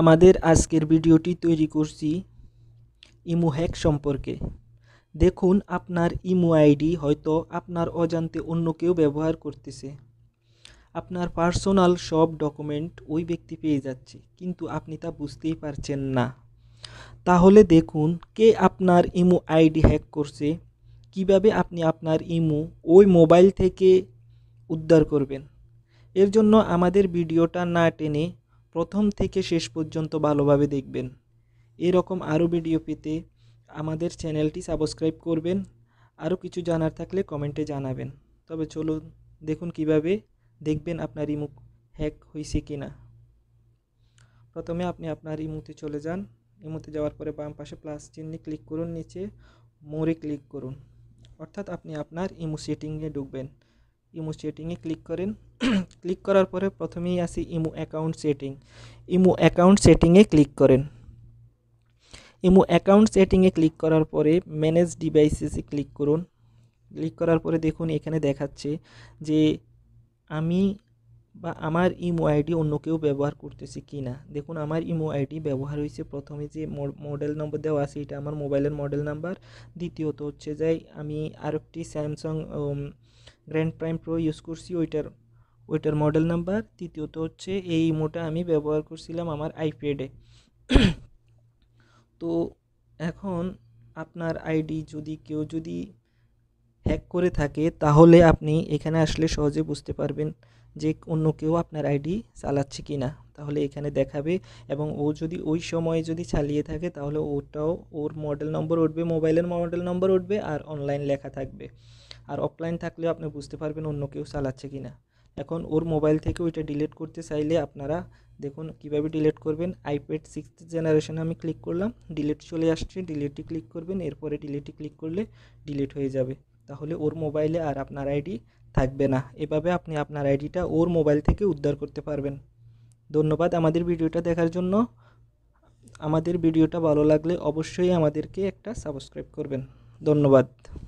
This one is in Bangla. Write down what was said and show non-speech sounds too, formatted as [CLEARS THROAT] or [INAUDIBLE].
আমাদের আজকের ভিডিওটি তৈরি করছি ইমো হ্যাক সম্পর্কে দেখুন আপনার ইমো আইডি হয়তো আপনার অজান্তে অন্য কেউ ব্যবহার করতেছে আপনার পার্সোনাল সব ডকুমেন্ট ওই ব্যক্তি পেয়ে যাচ্ছে কিন্তু আপনি তা বুঝতেই পারছেন না তাহলে দেখুন কে আপনার ইমো আইডি হ্যাক করছে কিভাবে আপনি আপনার ইমো ওই মোবাইল থেকে উদ্ধার করবেন এর জন্য আমাদের ভিডিওটা না টেনে প্রথম থেকে শেষ পর্যন্ত ভালোভাবে দেখবেন এরকম আরও ভিডিও পেতে আমাদের চ্যানেলটি সাবস্ক্রাইব করবেন আরও কিছু জানার থাকলে কমেন্টে জানাবেন তবে চলুন দেখুন কিভাবে দেখবেন আপনার ইমুক হ্যাক হয়েছে কি না প্রথমে আপনি আপনার ইমুতে চলে যান ইমুতে যাওয়ার পরে বাম পাশে প্লাস চিহ্নে ক্লিক করুন নিচে মোড়ে ক্লিক করুন অর্থাৎ আপনি আপনার ইমু সেটিংয়ে ঢুকবেন ইমো সেটিংয়ে ক্লিক করেন [CLEARS THROAT] ক্লিক করার পরে প্রথমেই আসি imo account setting imo account সেটিংয়ে ক্লিক করেন ইমো অ্যাকাউন্ট সেটিংয়ে ক্লিক করার পরে ম্যানেজ ডিভাইসেসে ক্লিক করুন ক্লিক করার পরে দেখুন এখানে দেখাচ্ছে যে আমি বা আমার ইমো আইডি অন্য কেউ ব্যবহার করতেছে কি না দেখুন আমার ইমো আইডি ব্যবহার হয়েছে প্রথমে যে মডেল নম্বর দেওয়া আছে এটা আমার মোবাইলের মডেল নাম্বার দ্বিতীয়ত হচ্ছে যাই আমি আরেকটি Samsung Grand Prime Pro use করছি ওইটার ওইটার মডেল নাম্বার তৃতীয়ত হচ্ছে এই ইমোটা আমি ব্যবহার করছিলাম আমার আইপ্যাডে তো এখন আপনার আইডি যদি কেউ যদি হ্যাক করে থাকে তাহলে আপনি এখানে আসলে সহজে বুঝতে পারবেন যে অন্য কেউ আপনার আইডি চালাচ্ছে কি না তাহলে এখানে দেখাবে এবং ও যদি ওই সময়ে যদি চালিয়ে থাকে তাহলে ওটাও ওর মডেল নম্বর উঠবে মোবাইলের মডেল নম্বর উঠবে আর অনলাইন লেখা থাকবে আর অফলাইন থাকলেও আপনি বুঝতে পারবেন অন্য কেউ চালাচ্ছে কি না এখন ওর মোবাইল থেকে ওইটা ডিলিট করতে চাইলে আপনারা দেখুন কিভাবে ডিলিট করবেন আইপ্যাড সিক্সথ জেনারেশন আমি ক্লিক করলাম ডিলিট চলে আসছে ডিলিটটি ক্লিক করবেন এরপরে ডিলিটটি ক্লিক করলে ডিলিট হয়ে যাবে তাহলে ওর মোবাইলে আর আপনার আইডি থাকবে না এভাবে আপনি আপনার আইডিটা ওর মোবাইল থেকে উদ্ধার করতে পারবেন ধন্যবাদ আমাদের ভিডিওটা দেখার জন্য আমাদের ভিডিওটা ভালো লাগলে অবশ্যই আমাদেরকে একটা সাবস্ক্রাইব করবেন ধন্যবাদ